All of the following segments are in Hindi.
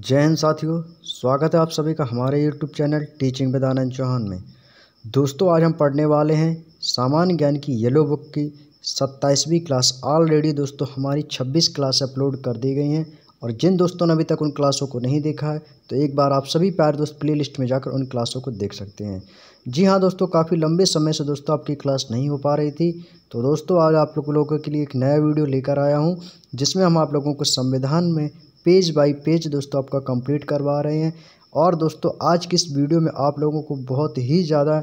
जय हिंद साथियों स्वागत है आप सभी का हमारे YouTube channel teaching with Anand Chauhan में दोस्तों आज हम पढ़ने वाले हैं सामान्य ज्ञान की येलो बुक की सत्ताईसवीं क्लास ऑलरेडी दोस्तों हमारी छब्बीस क्लास अपलोड कर दी गई हैं और जिन दोस्तों ने अभी तक उन क्लासों को नहीं देखा है तो एक बार आप सभी प्यार दोस्त प्ले लिस्ट में जाकर उन क्लासों को देख सकते हैं जी हाँ दोस्तों काफ़ी लंबे समय से दोस्तों आपकी क्लास नहीं हो पा रही थी तो दोस्तों आज आप लोगों के लिए एक नया वीडियो लेकर आया हूँ जिसमें हम आप लोगों को संविधान में पेज बाय पेज दोस्तों आपका कंप्लीट करवा रहे हैं और दोस्तों आज की इस वीडियो में आप लोगों को बहुत ही ज़्यादा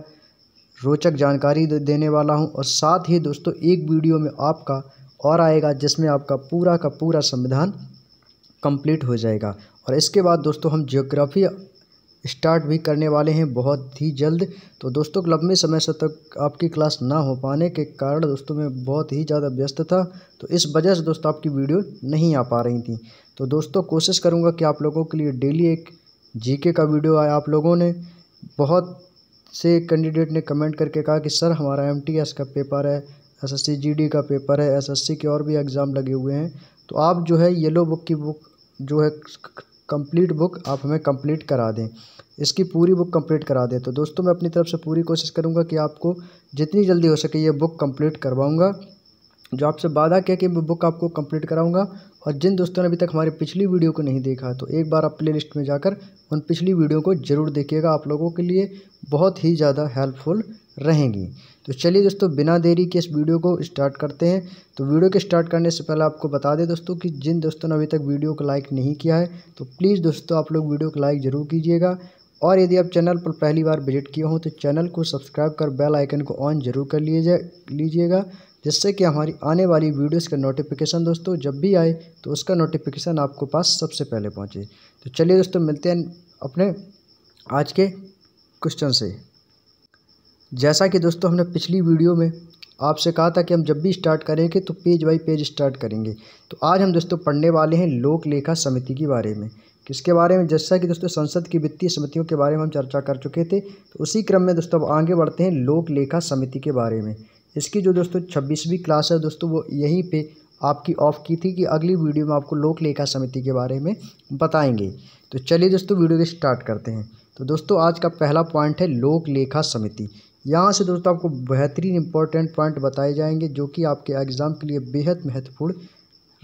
रोचक जानकारी देने वाला हूं और साथ ही दोस्तों एक वीडियो में आपका और आएगा जिसमें आपका पूरा का पूरा संविधान कंप्लीट हो जाएगा और इसके बाद दोस्तों हम जियोग्राफी स्टार्ट भी करने वाले हैं बहुत ही जल्द तो दोस्तों लंबे समय से तक आपकी क्लास ना हो पाने के कारण दोस्तों मैं बहुत ही ज़्यादा व्यस्त था तो इस वजह से दोस्तों आपकी वीडियो नहीं आ पा रही थी तो दोस्तों कोशिश करूँगा कि आप लोगों के लिए डेली एक जीके का वीडियो आया आप लोगों ने बहुत से कैंडिडेट ने कमेंट करके कहा कि सर हमारा एम का पेपर है एस एस का पेपर है एस के और भी एग्ज़ाम लगे हुए हैं तो आप जो है येलो बुक की बुक जो है कंप्लीट बुक आप हमें कंप्लीट करा दें इसकी पूरी बुक कंप्लीट करा दें तो दोस्तों मैं अपनी तरफ से पूरी कोशिश करूंगा कि आपको जितनी जल्दी हो सके ये बुक कंप्लीट करवाऊंगा जो आपसे वादा किया कि मैं बुक आपको कंप्लीट कराऊंगा और जिन दोस्तों ने अभी तक हमारी पिछली वीडियो को नहीं देखा तो एक बार आप प्ले लिस्ट में जाकर उन पिछली वीडियो को ज़रूर देखिएगा आप लोगों के लिए बहुत ही ज़्यादा हेल्पफुल रहेंगी तो चलिए दोस्तों बिना देरी के इस वीडियो को स्टार्ट करते हैं तो वीडियो के स्टार्ट करने से पहले आपको बता दें दोस्तों कि जिन दोस्तों ने अभी तक वीडियो को लाइक नहीं किया है तो प्लीज़ दोस्तों आप लोग वीडियो को लाइक ज़रूर कीजिएगा और यदि आप चैनल पर पहली बार विजिट किए हों तो चैनल को सब्सक्राइब कर बेल आइकन को ऑन जरूर कर लीजिए लीजिएगा जिससे कि हमारी आने वाली वीडियोस का नोटिफिकेशन दोस्तों जब भी आए तो उसका नोटिफिकेशन आपको पास सबसे पहले पहुंचे तो चलिए दोस्तों मिलते हैं अपने आज के क्वेश्चन से जैसा कि दोस्तों हमने पिछली वीडियो में आपसे कहा था कि हम जब भी स्टार्ट करेंगे तो पेज बाई पेज स्टार्ट करेंगे तो आज हम दोस्तों पढ़ने वाले हैं लोक लेखा समिति के बारे में किसके बारे में जैसा कि दोस्तों संसद की वित्तीय समितियों के बारे में हम चर्चा कर चुके थे तो उसी क्रम में दोस्तों अब आगे बढ़ते हैं लोक लेखा समिति के बारे में इसकी जो दोस्तों छब्बीसवीं क्लास है दोस्तों वो यहीं पे आपकी ऑफ़ की थी कि अगली वीडियो में आपको लोक लेखा समिति के बारे में बताएंगे तो चलिए दोस्तों वीडियो को स्टार्ट करते हैं तो दोस्तों आज का पहला पॉइंट है लोक लेखा समिति यहाँ से दोस्तों आपको बेहतरीन इंपॉर्टेंट पॉइंट बताए जाएंगे जो कि आपके एग्ज़ाम के लिए बेहद महत्वपूर्ण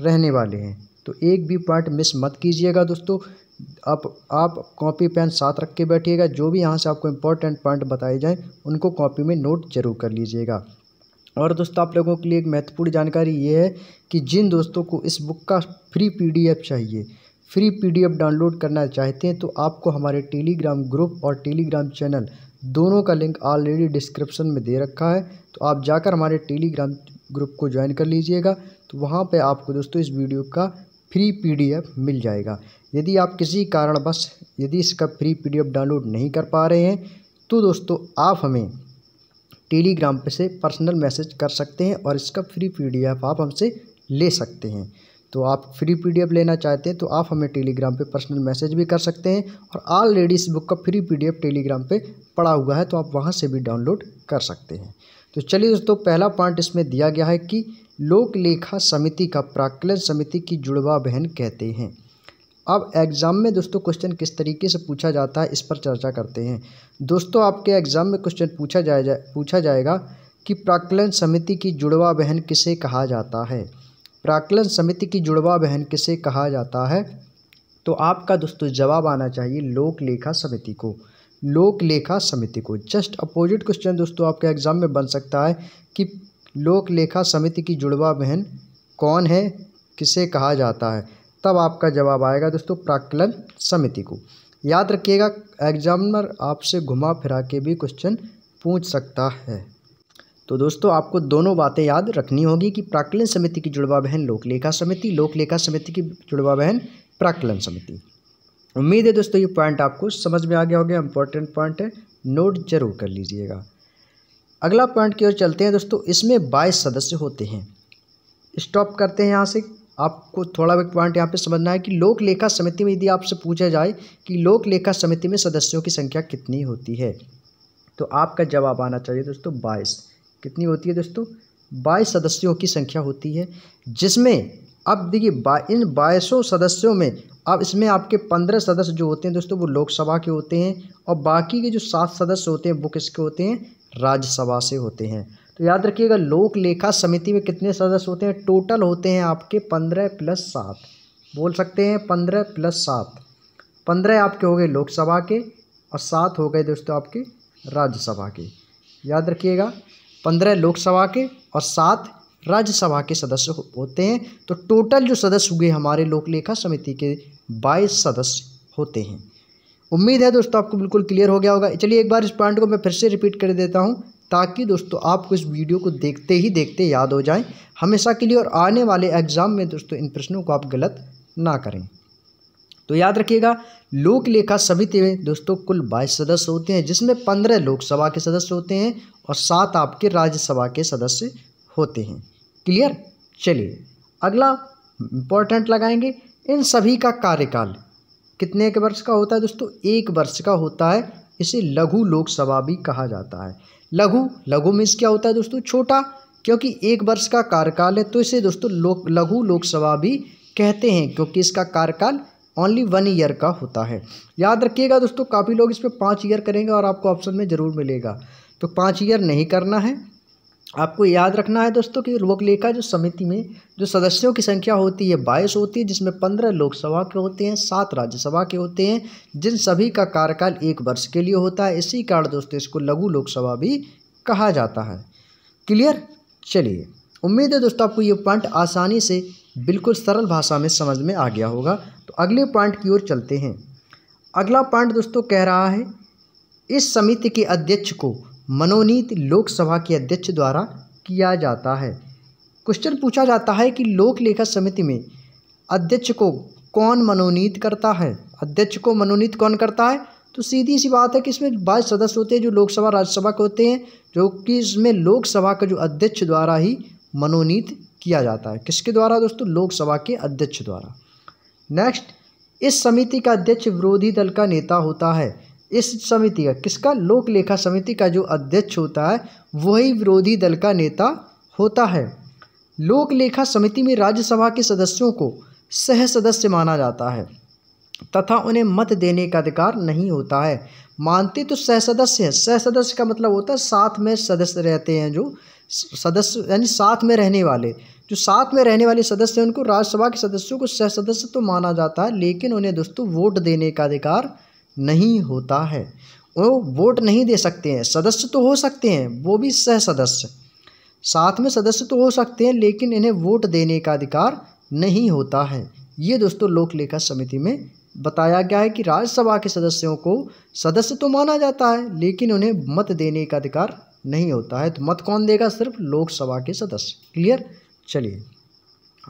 रहने वाले हैं तो एक भी पॉइंट मिस मत कीजिएगा दोस्तों आप आप कॉपी पेन साथ रख के बैठिएगा जो भी यहाँ से आपको इम्पोर्टेंट पॉइंट बताए जाएँ उनको कॉपी में नोट जरूर कर लीजिएगा और दोस्तों आप लोगों के लिए एक महत्वपूर्ण जानकारी ये है कि जिन दोस्तों को इस बुक का फ्री पी चाहिए फ्री पी डाउनलोड करना चाहते हैं तो आपको हमारे टेलीग्राम ग्रुप और टेलीग्राम चैनल दोनों का लिंक ऑलरेडी डिस्क्रिप्शन में दे रखा है तो आप जाकर हमारे टेलीग्राम ग्रुप को ज्वाइन कर लीजिएगा तो वहाँ पे आपको दोस्तों इस वीडियो का फ्री पीडीएफ मिल जाएगा यदि आप किसी बस यदि इसका फ्री पीडीएफ डाउनलोड नहीं कर पा रहे हैं तो दोस्तों आप हमें टेलीग्राम पे से पर्सनल मैसेज कर सकते हैं और इसका फ्री पीडीएफ आप हमसे ले सकते हैं तो आप फ्री पीडीएफ लेना चाहते हैं तो आप हमें टेलीग्राम पे पर्सनल मैसेज भी कर सकते हैं और ऑलरेडी इस बुक का फ्री पीडीएफ टेलीग्राम पे पड़ा हुआ है तो आप वहाँ से भी डाउनलोड कर सकते हैं तो चलिए दोस्तों पहला पॉइंट इसमें दिया गया है कि लोक लेखा समिति का प्राकलन समिति की जुड़वा बहन कहते हैं अब एग्ज़ाम में दोस्तों क्वेश्चन किस तरीके से पूछा जाता है इस पर चर्चा करते हैं दोस्तों आपके एग्ज़ाम में क्वेश्चन पूछा जाए जा, पूछा जाएगा कि प्राकलन समिति की जुड़वा बहन किसे कहा जाता है प्राकलन समिति की जुड़वा बहन किसे कहा जाता है तो आपका दोस्तों जवाब आना चाहिए लोक लेखा समिति को लोक लेखा समिति को जस्ट अपोजिट क्वेश्चन दोस्तों आपके एग्ज़ाम में बन सकता है कि लोक लेखा समिति की जुड़वा बहन कौन है किसे कहा जाता है तब आपका जवाब आएगा दोस्तों प्राकलन समिति को याद रखिएगा एग्जामिनर आपसे घुमा फिरा के भी क्वेश्चन पूछ सकता है तो दोस्तों आपको दोनों बातें याद रखनी होगी कि प्राकलन समिति की जुड़वा बहन लोकलेखा समिति लोकलेखा समिति की जुड़वा बहन प्राकलन समिति उम्मीद है दोस्तों ये पॉइंट आपको समझ में आ गया होगा इंपॉर्टेंट पॉइंट है नोट जरूर कर लीजिएगा अगला पॉइंट की ओर चलते हैं दोस्तों इसमें बाईस सदस्य होते हैं स्टॉप करते हैं यहाँ से आपको थोड़ा एक पॉइंट यहाँ पे समझना है कि लोक लेखा समिति में यदि आपसे पूछा जाए कि लोक लेखा समिति में सदस्यों की संख्या कितनी होती है तो आपका जवाब आना चाहिए दोस्तों बाईस कितनी होती है दोस्तों बाईस सदस्यों की संख्या होती है जिसमें अब देखिए बा इन बाईसों सदस्यों में अब इसमें आपके पंद्रह सदस्य जो होते हैं दोस्तों वो लोकसभा के होते हैं और बाकी के जो सात सदस्य होते हैं वो किसके होते हैं राज्यसभा से होते हैं तो याद रखिएगा लोक लेखा समिति में कितने सदस्य होते हैं टोटल होते हैं आपके पंद्रह प्लस सात बोल सकते हैं पंद्रह प्लस सात पंद्रह आपके हो गए लोकसभा के और सात हो गए दोस्तों आपके राज्यसभा के याद रखिएगा पंद्रह लोकसभा के और सात राज्यसभा के सदस्य होते हैं तो टोटल जो सदस्य हुए हमारे लोक लेखा समिति के बाईस सदस्य होते हैं उम्मीद है दोस्तों आपको बिल्कुल क्लियर हो गया होगा चलिए एक बार इस पॉइंट को मैं फिर से रिपीट कर देता हूँ ताकि दोस्तों आपको इस वीडियो को देखते ही देखते याद हो जाए हमेशा के लिए और आने वाले एग्ज़ाम में दोस्तों इन प्रश्नों को आप गलत ना करें तो याद रखिएगा लोक लेखा समिति में दोस्तों कुल बाईस सदस्य होते हैं जिसमें पंद्रह लोकसभा के सदस्य होते हैं और सात आपके राज्यसभा के सदस्य होते हैं क्लियर चलिए अगला इम्पोर्टेंट लगाएंगे इन सभी का कार्यकाल कितने के वर्ष का होता है दोस्तों एक वर्ष का होता है इसे लघु लोकसभा भी कहा जाता है लघु लघु मीन्स क्या होता है दोस्तों छोटा क्योंकि एक वर्ष का कार्यकाल है तो इसे दोस्तों लोक लघु लोकसभा भी कहते हैं क्योंकि इसका कार्यकाल ओनली वन ईयर का होता है याद रखिएगा दोस्तों काफ़ी लोग इस पर पाँच ईयर करेंगे और आपको ऑप्शन में ज़रूर मिलेगा तो पाँच ईयर नहीं करना है आपको याद रखना है दोस्तों कि लोकलेखा जो समिति में जो सदस्यों की संख्या होती है बाईस होती है जिसमें पंद्रह लोकसभा के होते हैं सात राज्यसभा के होते हैं जिन सभी का कार्यकाल एक वर्ष के लिए होता है इसी कारण दोस्तों इसको लघु लोकसभा भी कहा जाता है क्लियर चलिए उम्मीद है दोस्तों आपको ये पॉइंट आसानी से बिल्कुल सरल भाषा में समझ में आ गया होगा तो अगले पॉइंट की ओर चलते हैं अगला पॉइंट दोस्तों कह रहा है इस समिति के अध्यक्ष को मनोनीत लोकसभा के अध्यक्ष द्वारा किया जाता है क्वेश्चन पूछा जाता है कि लोक लेखा समिति में अध्यक्ष को कौन मनोनीत करता है अध्यक्ष को मनोनीत कौन करता है तो सीधी सी बात है कि इसमें बाईस सदस्य होते हैं जो लोकसभा राज्यसभा के होते हैं जो कि इसमें लोकसभा का जो अध्यक्ष द्वारा ही मनोनीत किया जाता है किसके द्वारा दोस्तों लोकसभा के अध्यक्ष द्वारा नेक्स्ट इस समिति का अध्यक्ष विरोधी दल का नेता होता है इस समिति का किसका लोक लेखा समिति का जो अध्यक्ष होता है वही विरोधी दल का नेता होता है लोक लेखा समिति में राज्यसभा के सदस्यों को सह सदस्य माना जाता है तथा उन्हें मत देने का अधिकार नहीं होता है मानते तो सह सदस्य हैं सह सदस्य का मतलब होता है साथ में सदस्य रहते हैं जो सदस्य यानी साथ में रहने वाले जो साथ में रहने वाले सदस्य हैं उनको राज्यसभा के सदस्यों को सह सदस्य तो माना जाता है लेकिन उन्हें दोस्तों वोट देने का अधिकार नहीं होता है वो वोट नहीं दे सकते हैं सदस्य तो हो सकते हैं वो भी सह सदस्य साथ में सदस्य तो हो सकते हैं लेकिन इन्हें वोट देने का अधिकार नहीं होता है ये दोस्तों लोक लेखा समिति में बताया गया है कि राज्यसभा के सदस्यों को सदस्य तो माना जाता है लेकिन उन्हें मत देने का अधिकार नहीं होता है तो मत कौन देगा सिर्फ लोकसभा के सदस्य क्लियर चलिए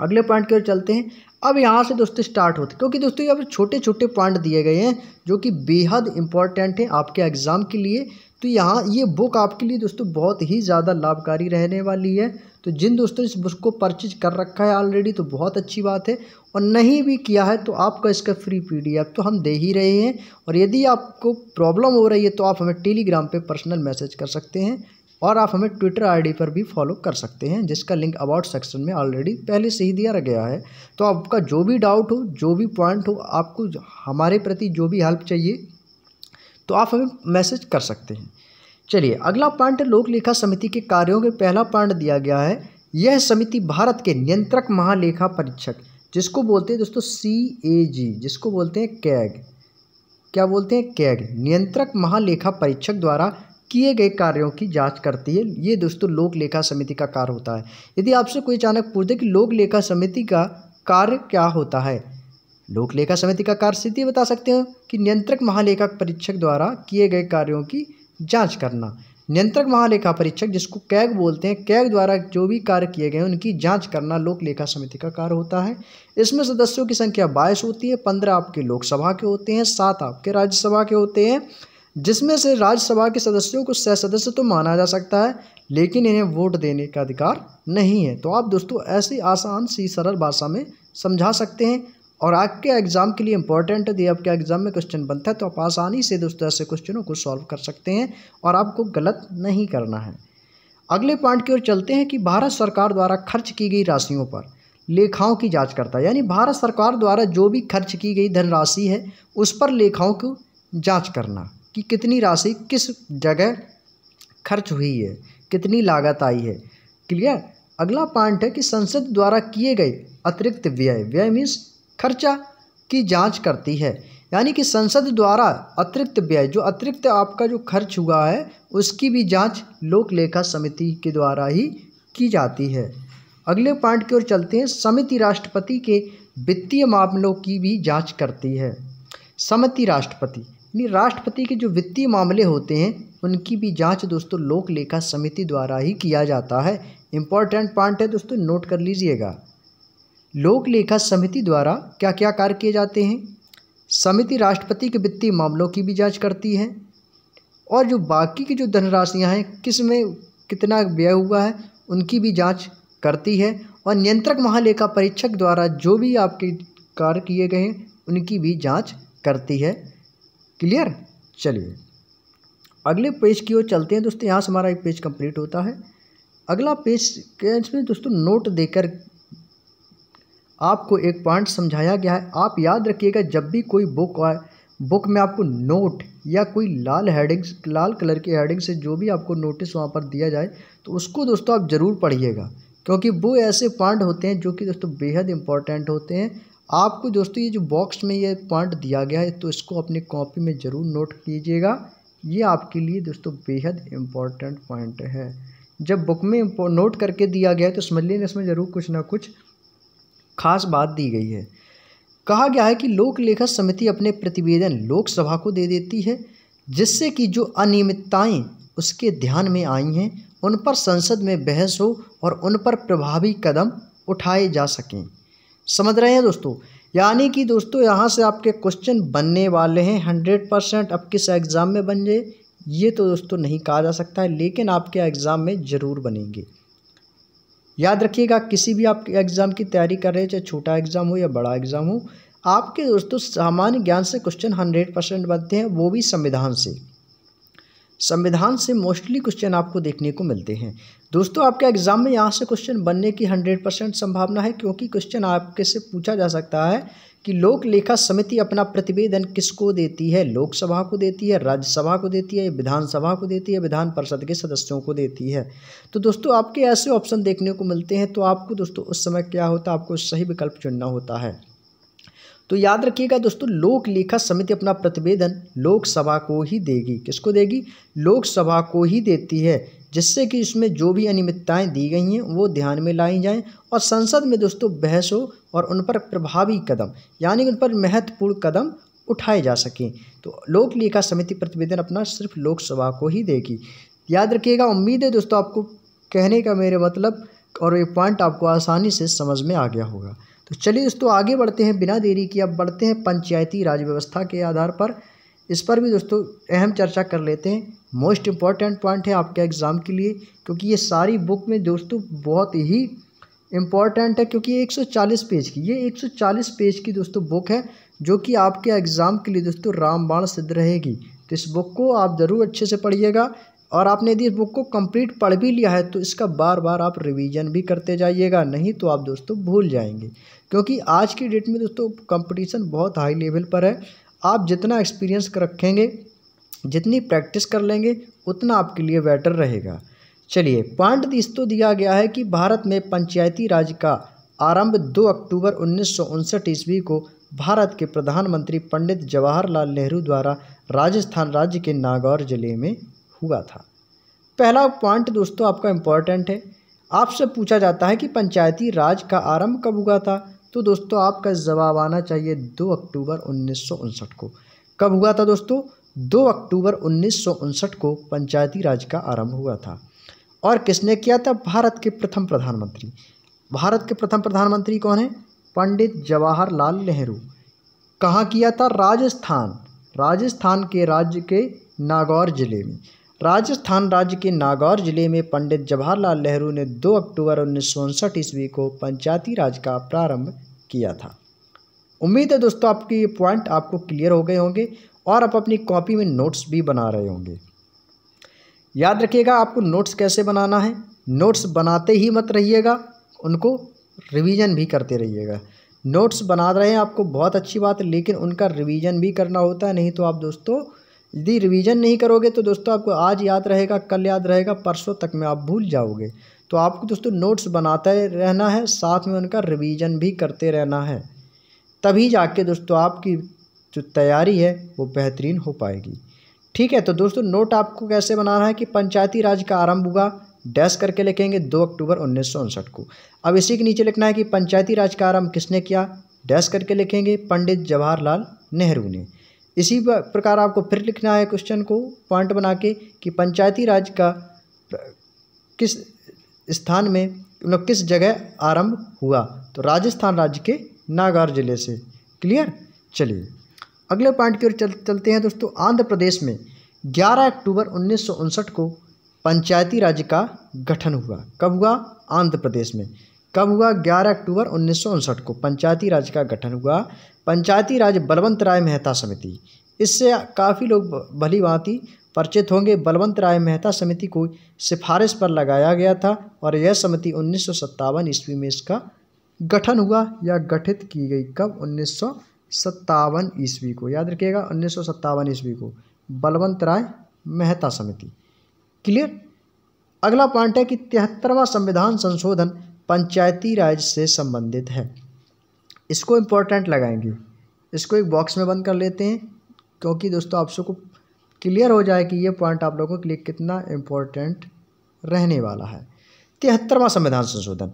अगले पॉइंट की ओर चलते हैं अब यहाँ से दोस्तों स्टार्ट होते क्योंकि दोस्तों यहाँ पर छोटे छोटे पॉइंट दिए गए हैं जो कि बेहद इंपॉर्टेंट हैं आपके एग्ज़ाम के लिए तो यहाँ ये बुक आपके लिए दोस्तों बहुत ही ज़्यादा लाभकारी रहने वाली है तो जिन दोस्तों इस बुक को परचेज कर रखा है ऑलरेडी तो बहुत अच्छी बात है और नहीं भी किया है तो आपका इसका फ्री पीडीएफ तो हम दे ही रहे हैं और यदि आपको प्रॉब्लम हो रही है तो आप हमें टेलीग्राम पे पर्सनल मैसेज कर सकते हैं और आप हमें ट्विटर आईडी पर भी फॉलो कर सकते हैं जिसका लिंक अबाउट सेक्शन में ऑलरेडी पहले से ही दिया गया है तो आपका जो भी डाउट हो जो भी पॉइंट हो आपको हमारे प्रति जो भी हेल्प चाहिए तो आप हमें मैसेज कर सकते हैं चलिए अगला पॉइंट लोकलेखा समिति के कार्यों के पहला पॉइंट दिया गया है यह समिति भारत के नियंत्रक महालेखा परीक्षक जिसको बोलते हैं दोस्तों सी ए जी जिसको बोलते हैं कैग क्या बोलते हैं कैग नियंत्रक महालेखा परीक्षक द्वारा किए गए कार्यों की जांच करती है ये दोस्तों लोक लेखा समिति का कार्य होता है यदि आपसे कोई अचानक पूछ दे कि लोक लेखा समिति का कार्य क्या होता है लोक लेखा समिति का कार्य सिद्धि बता सकते हो कि नियंत्रक महालेखा परीक्षक द्वारा किए गए कार्यों की जाँच करना नियंत्रक महालेखा परीक्षक जिसको कैग बोलते हैं कैग द्वारा जो भी कार्य किए गए उनकी जांच करना लोक लेखा समिति का कार्य होता है इसमें सदस्यों की संख्या बाईस होती है पंद्रह आपके लोकसभा के होते हैं सात आपके राज्यसभा के होते हैं जिसमें से राज्यसभा के सदस्यों को सह सदस्य तो माना जा सकता है लेकिन इन्हें वोट देने का अधिकार नहीं है तो आप दोस्तों ऐसी आसान सी सरल भाषा में समझा सकते हैं और आपके एग्ज़ाम के लिए इंपॉर्टेंट है आपके एग्ज़ाम में क्वेश्चन बनता है तो आप आसानी से दोस्तों ऐसे क्वेश्चनों को सॉल्व कर सकते हैं और आपको गलत नहीं करना है अगले पॉइंट की ओर चलते हैं कि भारत सरकार द्वारा खर्च की गई राशियों पर लेखाओं की जांच करता है यानी भारत सरकार द्वारा जो भी खर्च की गई धनराशि है उस पर लेखाओं को जांच करना कि कितनी राशि किस जगह खर्च हुई है कितनी लागत आई है क्लियर अगला पॉइंट है कि संसद द्वारा किए गए अतिरिक्त व्यय व्यय मीन्स खर्चा की जांच करती है यानी कि संसद द्वारा अतिरिक्त व्यय जो अतिरिक्त आपका जो खर्च हुआ है उसकी भी जांच लोक लेखा समिति के द्वारा ही की जाती है अगले पॉइंट की ओर चलते हैं समिति राष्ट्रपति के वित्तीय मामलों की भी जांच करती है समिति राष्ट्रपति यानी राष्ट्रपति के जो वित्तीय मामले होते हैं उनकी भी जांच दोस्तों लोक लेखा समिति द्वारा ही किया जाता है इम्पॉर्टेंट पॉइंट है दोस्तों नोट कर लीजिएगा लोक लेखा समिति द्वारा क्या क्या कार्य किए जाते हैं समिति राष्ट्रपति के वित्तीय मामलों की भी जाँच करती है और जो बाकी की जो धनराशियाँ हैं किस में कितना व्यय हुआ है उनकी भी जाँच करती है और नियंत्रक महालेखा परीक्षक द्वारा जो भी आपके कार्य किए गए हैं उनकी भी जाँच करती है क्लियर चलिए अगले पेज की ओर चलते हैं दोस्तों यहाँ से हमारा एक पेज कंप्लीट होता है अगला पेज के इसमें दोस्तों नोट देकर आपको एक पॉइंट समझाया गया है आप याद रखिएगा जब भी कोई बुक आए बुक में आपको नोट या कोई लाल हेडिंग्स लाल कलर की हेडिंग से जो भी आपको नोटिस वहाँ पर दिया जाए तो उसको दोस्तों आप ज़रूर पढ़िएगा क्योंकि वो ऐसे पॉइंट होते हैं जो कि दोस्तों बेहद इंपॉर्टेंट होते हैं आपको दोस्तों ये जो बॉक्स में ये पॉइंट दिया गया है तो इसको अपने कॉपी में ज़रूर नोट कीजिएगा ये आपके लिए दोस्तों बेहद इम्पॉर्टेंट पॉइंट है जब बुक में नोट करके दिया गया है तो समझ लीजिए इसमें ज़रूर कुछ ना कुछ खास बात दी गई है कहा गया है कि लोक लेखा समिति अपने प्रतिवेदन लोकसभा को दे देती है जिससे कि जो अनियमितताएं उसके ध्यान में आई हैं उन पर संसद में बहस हो और उन पर प्रभावी कदम उठाए जा सकें समझ रहे हैं दोस्तों यानी कि दोस्तों यहाँ से आपके क्वेश्चन बनने वाले हैं हंड्रेड परसेंट अब किस एग्ज़ाम में बन जाए ये तो दोस्तों नहीं कहा जा सकता है लेकिन आपके एग्ज़ाम में ज़रूर बनेंगे याद रखिएगा किसी भी आपके एग्ज़ाम की तैयारी कर रहे हैं चाहे छोटा एग्ज़ाम हो या बड़ा एग्ज़ाम हो आपके दोस्तों सामान्य ज्ञान से क्वेश्चन हंड्रेड परसेंट बनते हैं वो भी संविधान से संविधान से मोस्टली क्वेश्चन आपको देखने को मिलते हैं दोस्तों आपके एग्ज़ाम में यहाँ से क्वेश्चन बनने की हंड्रेड परसेंट संभावना है क्योंकि क्वेश्चन आपके से पूछा जा सकता है कि लोक लेखा समिति अपना प्रतिवेदन किसको देती है लोकसभा को देती है राज्यसभा को देती है विधानसभा को देती है विधान परिषद के सदस्यों को देती है तो दोस्तों आपके ऐसे ऑप्शन देखने को मिलते हैं तो आपको दोस्तों उस समय क्या होता है आपको सही विकल्प चुनना होता है तो याद रखिएगा दोस्तों लोक लेखा समिति अपना प्रतिवेदन लोकसभा को ही देगी किसको देगी लोकसभा को ही देती है जिससे कि इसमें जो भी अनियमितताएं दी गई हैं वो ध्यान में लाई जाएं और संसद में दोस्तों बहस हो और उन पर प्रभावी कदम यानी उन पर महत्वपूर्ण कदम उठाए जा सकें तो लोक लेखा समिति प्रतिवेदन अपना सिर्फ लोकसभा को ही देगी याद रखिएगा उम्मीद है दोस्तों आपको कहने का मेरे मतलब और ये पॉइंट आपको आसानी से समझ में आ गया होगा तो चलिए दोस्तों आगे बढ़ते हैं बिना देरी के अब बढ़ते हैं पंचायती राज व्यवस्था के आधार पर इस पर भी दोस्तों अहम चर्चा कर लेते हैं मोस्ट इम्पॉर्टेंट पॉइंट है आपके एग्ज़ाम के लिए क्योंकि ये सारी बुक में दोस्तों बहुत ही इम्पॉर्टेंट है क्योंकि 140 पेज की ये 140 पेज की दोस्तों बुक है जो कि आपके एग्ज़ाम के लिए दोस्तों रामबाण सिद्ध रहेगी तो इस बुक को आप ज़रूर अच्छे से पढ़िएगा और आपने यदि इस बुक को कंप्लीट पढ़ भी लिया है तो इसका बार बार आप रिवीजन भी करते जाइएगा नहीं तो आप दोस्तों भूल जाएंगे क्योंकि आज की डेट में दोस्तों कंपटीशन बहुत हाई लेवल पर है आप जितना एक्सपीरियंस रखेंगे जितनी प्रैक्टिस कर लेंगे उतना आपके लिए बेटर रहेगा चलिए पॉइंट इस तो दिया गया है कि भारत में पंचायती राज का आरंभ 2 अक्टूबर उन्नीस ईस्वी को भारत के प्रधानमंत्री पंडित जवाहरलाल नेहरू द्वारा राजस्थान राज्य के नागौर जिले में हुआ था पहला पॉइंट दोस्तों आपका इम्पॉर्टेंट है आपसे पूछा जाता है कि पंचायती राज का आरंभ कब हुआ था तो दोस्तों आपका जवाब आना चाहिए दो अक्टूबर उन्नीस को कब हुआ था दोस्तों दो अक्टूबर उन्नीस को पंचायती राज का आरंभ हुआ था और किसने किया था भारत के प्रथम प्रधानमंत्री भारत के प्रथम प्रधानमंत्री कौन है पंडित जवाहरलाल नेहरू कहाँ किया था राजस्थान राजस्थान के राज्य के नागौर जिले में राजस्थान राज्य के नागौर जिले में पंडित जवाहरलाल नेहरू ने 2 अक्टूबर उन्नीस सौ उनसठ ईस्वी को पंचायती राज का प्रारंभ किया था उम्मीद है दोस्तों आपके ये पॉइंट आपको क्लियर हो गए होंगे और आप अपनी कॉपी में नोट्स भी बना रहे होंगे याद रखिएगा आपको नोट्स कैसे बनाना है नोट्स बनाते ही मत रहिएगा उनको रिवीजन भी करते रहिएगा नोट्स बना रहे हैं आपको बहुत अच्छी बात है लेकिन उनका रिवीजन भी करना होता है नहीं तो आप दोस्तों यदि रिवीजन नहीं करोगे तो दोस्तों आपको आज याद रहेगा कल याद रहेगा परसों तक में आप भूल जाओगे तो आपको दोस्तों नोट्स बनाते रहना है साथ में उनका रिवीजन भी करते रहना है तभी जाके दोस्तों आपकी जो तैयारी है वो बेहतरीन हो पाएगी ठीक है तो दोस्तों नोट आपको कैसे बनाना है कि पंचायती राज का आरंभ हुआ डैश करके लिखेंगे दो अक्टूबर उन्नीस को अब इसी के नीचे लिखना है कि पंचायती राज का आरंभ किसने किया डैश करके लिखेंगे पंडित जवाहरलाल नेहरू ने इसी प्रकार आपको फिर लिखना है क्वेश्चन को पॉइंट बना के कि पंचायती राज का किस स्थान में मतलब किस जगह आरंभ हुआ तो राजस्थान राज्य के नागौर जिले से क्लियर चलिए अगले पॉइंट की ओर चल, चलते हैं दोस्तों आंध्र प्रदेश में 11 अक्टूबर उन्नीस को पंचायती राज का गठन हुआ कब हुआ आंध्र प्रदेश में कब हुआ 11 अक्टूबर उन्नीस को पंचायती राज का गठन हुआ पंचायती राज बलवंत राय मेहता समिति इससे काफ़ी लोग भली भांति परिचित होंगे बलवंत राय मेहता समिति को सिफारिश पर लगाया गया था और यह समिति उन्नीस ईस्वी में इसका गठन हुआ या गठित की गई कब उन्नीस ईस्वी को याद रखिएगा उन्नीस ईस्वी को बलवंत राय मेहता समिति क्लियर अगला पॉइंट है कि तिहत्तरवां संविधान संशोधन पंचायती राज से संबंधित है इसको इम्पोर्टेंट लगाएंगे इसको एक बॉक्स में बंद कर लेते हैं क्योंकि दोस्तों आप सबको क्लियर हो जाए कि ये पॉइंट आप लोगों के लिए कितना इम्पोर्टेंट रहने वाला है तिहत्तरवां संविधान संशोधन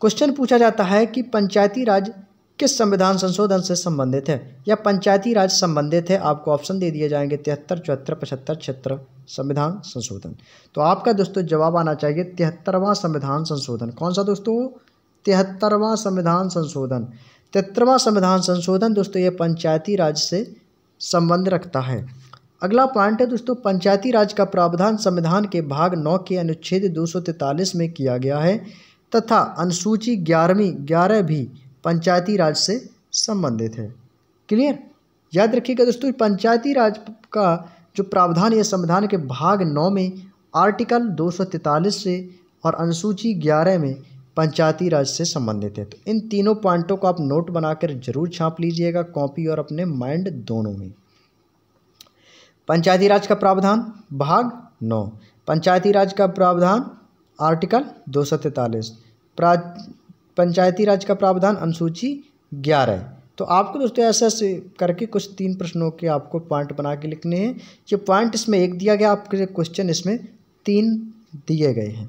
क्वेश्चन पूछा जाता है कि पंचायती राज किस संविधान संशोधन से संबंधित है या पंचायती राज संबंधित है आपको ऑप्शन दे दिए जाएंगे तिहत्तर चौहत्तर पचहत्तर छिहत्तर संविधान संशोधन तो आपका दोस्तों जवाब आना चाहिए तिहत्तरवां संविधान संशोधन कौन सा दोस्तों तिहत्तरवां संविधान संशोधन तिहत्तरवां संविधान संशोधन दोस्तों ये पंचायती राज से संबंध रखता है अगला पॉइंट है दोस्तों पंचायती राज का प्रावधान संविधान के भाग नौ के अनुच्छेद दो में किया गया है तथा अनुसूची ग्यारहवीं ग्यारह भी पंचायती राज से संबंधित है क्लियर याद रखिएगा दोस्तों पंचायती राज का जो प्रावधान या संविधान के भाग नौ में आर्टिकल दो से और अनुसूची ग्यारह में पंचायती राज से संबंधित है तो इन तीनों पॉइंटों को आप नोट बनाकर जरूर छाप लीजिएगा कॉपी और अपने माइंड दोनों में पंचायती राज का प्रावधान भाग नौ पंचायती राज का प्रावधान आर्टिकल दो सौ तैंतालीस पंचायती राज का प्रावधान अनुसूची ग्यारह तो आपको दोस्तों ऐसे ऐसे करके कुछ तीन प्रश्नों के आपको पॉइंट बना के लिखने हैं ये पॉइंट इसमें एक दिया गया आपके क्वेश्चन इसमें तीन दिए गए हैं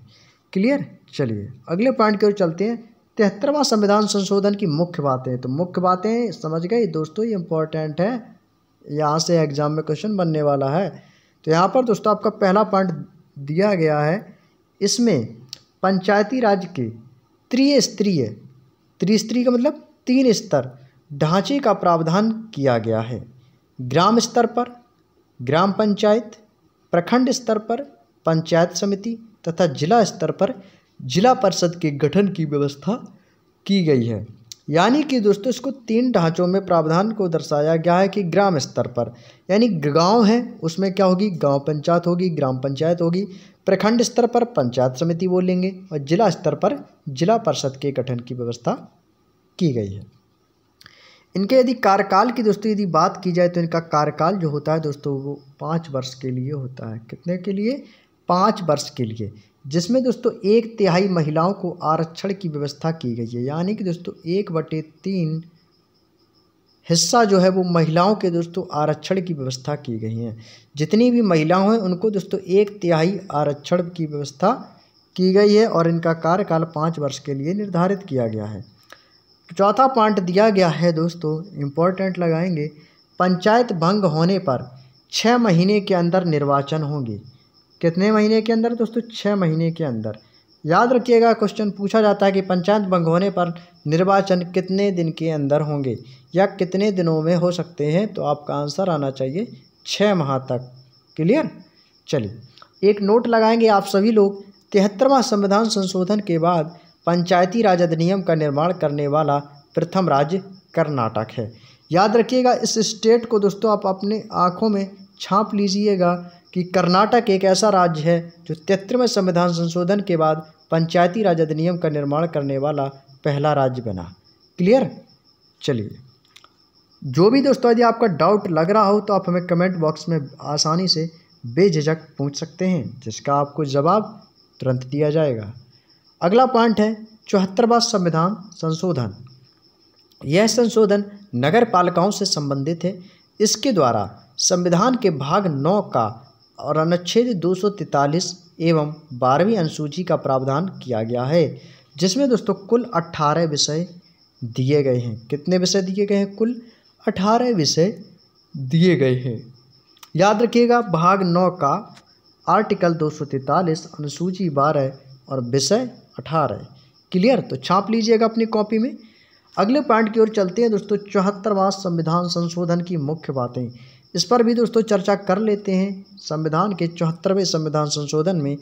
क्लियर चलिए अगले पॉइंट की ओर चलते हैं तिहत्तरवां संविधान संशोधन की मुख्य बातें तो मुख्य बातें समझ गए दोस्तों ये इम्पोर्टेंट है यहाँ से एग्ज़ाम में क्वेश्चन बनने वाला है तो यहाँ पर दोस्तों आपका पहला पॉइंट दिया गया है इसमें पंचायती राज के त्रिस्तरीय त्रिस्तरीय का मतलब तीन स्तर ढांचे का प्रावधान किया गया है ग्राम स्तर पर ग्राम पंचायत प्रखंड स्तर पर पंचायत समिति तथा जिला स्तर पर जिला परिषद के गठन की व्यवस्था की गई है यानी कि दोस्तों इसको तीन ढांचों में प्रावधान को दर्शाया गया है कि ग्राम स्तर पर यानी गांव है उसमें क्या होगी गांव पंचायत होगी ग्राम पंचायत होगी प्रखंड स्तर पर पंचायत समिति बोलेंगे और जिला स्तर पर जिला परिषद के गठन की व्यवस्था की गई है इनके यदि कार्यकाल की दोस्तों यदि बात की जाए तो इनका कार्यकाल जो होता है दोस्तों वो पाँच वर्ष के लिए होता है कितने के लिए पाँच वर्ष के लिए जिसमें दोस्तों एक तिहाई महिलाओं को आरक्षण की व्यवस्था की गई है यानी कि दोस्तों एक बटे तीन हिस्सा जो है वो महिलाओं के दोस्तों आरक्षण की व्यवस्था की गई है जितनी भी महिलाओं हैं उनको दोस्तों एक तिहाई आरक्षण की व्यवस्था की गई है और इनका कार्यकाल पाँच वर्ष के लिए निर्धारित किया गया है चौथा पॉइंट दिया गया है दोस्तों इम्पोर्टेंट लगाएंगे पंचायत भंग होने पर छः महीने के अंदर निर्वाचन होंगे कितने महीने के अंदर दोस्तों छः महीने के अंदर याद रखिएगा क्वेश्चन पूछा जाता है कि पंचायत भंग होने पर निर्वाचन कितने दिन के अंदर होंगे या कितने दिनों में हो सकते हैं तो आपका आंसर आना चाहिए छः माह तक क्लियर चलिए एक नोट लगाएंगे आप सभी लोग तिहत्तरवां संविधान संशोधन के बाद पंचायती राज अधिनियम का निर्माण करने वाला प्रथम राज्य कर्नाटक है याद रखिएगा इस स्टेट को दोस्तों आप अपने आँखों में छाप लीजिएगा कि कर्नाटक एक ऐसा राज्य है जो तिहत्तरवें संविधान संशोधन के बाद पंचायती राज अधिनियम का निर्माण करने वाला पहला राज्य बना क्लियर चलिए जो भी दोस्तों यदि आपका डाउट लग रहा हो तो आप हमें कमेंट बॉक्स में आसानी से बेझिझक पूछ सकते हैं जिसका आपको जवाब तुरंत दिया जाएगा अगला पॉइंट है चौहत्तरवा संविधान संशोधन यह संशोधन नगर पालिकाओं से संबंधित है इसके द्वारा संविधान के भाग नौ का और अनुच्छेद दो एवं बारहवीं अनुसूची का प्रावधान किया गया है जिसमें दोस्तों कुल अट्ठारह विषय दिए गए हैं कितने विषय दिए गए हैं कुल अठारह विषय दिए गए हैं याद रखिएगा भाग नौ का आर्टिकल दो अनुसूची बारह और विषय अठारह क्लियर तो छाप लीजिएगा अपनी कॉपी में अगले पॉइंट की ओर चलते हैं दोस्तों चौहत्तरवां संविधान संशोधन की मुख्य बातें इस पर भी दोस्तों चर्चा कर लेते हैं संविधान के चौहत्तरवें संविधान संशोधन में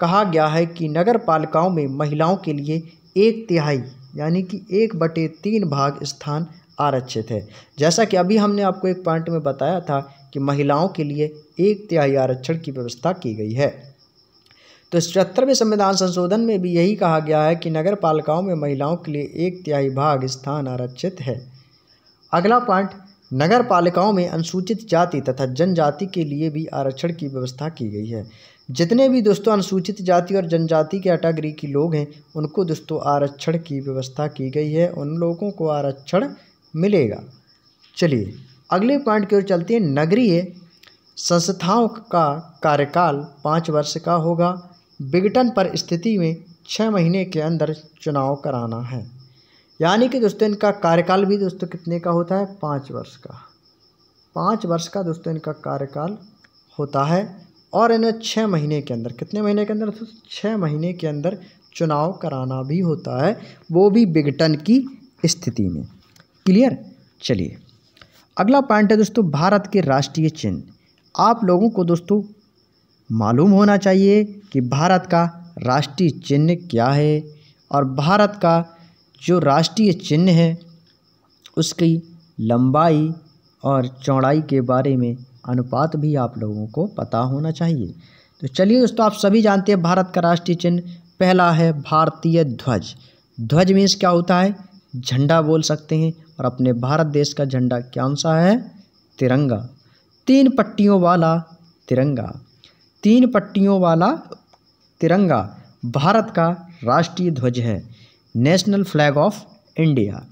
कहा गया है कि नगर पालिकाओं में महिलाओं के लिए एक तिहाई यानी कि एक बटे तीन भाग स्थान आरक्षित है जैसा कि अभी हमने आपको एक पॉइंट में बताया था कि महिलाओं के लिए एक तिहाई आरक्षण की व्यवस्था की गई है तो चौहत्तरवें संविधान संशोधन में भी यही कहा गया है कि नगर पालिकाओं में महिलाओं के लिए एक तिहाई भाग स्थान आरक्षित है अगला पॉइंट नगर पालिकाओं में अनुसूचित जाति तथा जनजाति के लिए भी आरक्षण की व्यवस्था की गई है जितने भी दोस्तों अनुसूचित जाति और जनजाति के कैटागरी के लोग हैं उनको दोस्तों आरक्षण की व्यवस्था की गई है उन लोगों को आरक्षण मिलेगा चलिए अगले पॉइंट की ओर चलते हैं नगरीय संस्थाओं का कार्यकाल पाँच वर्ष का होगा विघटन पर स्थिति में छः महीने के अंदर चुनाव कराना है यानी कि दोस्तों इनका कार्यकाल भी दोस्तों कितने का होता है पाँच वर्ष का पाँच वर्ष का दोस्तों इनका कार्यकाल होता है और इन्हें छः महीने के अंदर कितने महीने के अंदर छः महीने के अंदर चुनाव कराना भी होता है वो भी विघटन की स्थिति में क्लियर चलिए अगला पॉइंट है दोस्तों भारत के राष्ट्रीय चिन्ह आप लोगों को दोस्तों मालूम होना चाहिए कि भारत का राष्ट्रीय चिन्ह क्या है और भारत का जो राष्ट्रीय चिन्ह है उसकी लंबाई और चौड़ाई के बारे में अनुपात भी आप लोगों को पता होना चाहिए तो चलिए दोस्तों आप सभी जानते हैं भारत का राष्ट्रीय चिन्ह पहला है भारतीय ध्वज ध्वज मीन्स क्या होता है झंडा बोल सकते हैं और अपने भारत देश का झंडा क्या सा है तिरंगा तीन पट्टियों वाला तिरंगा तीन पट्टियों वाला तिरंगा भारत का राष्ट्रीय ध्वज है नेशनल फ्लैग ऑफ इंडिया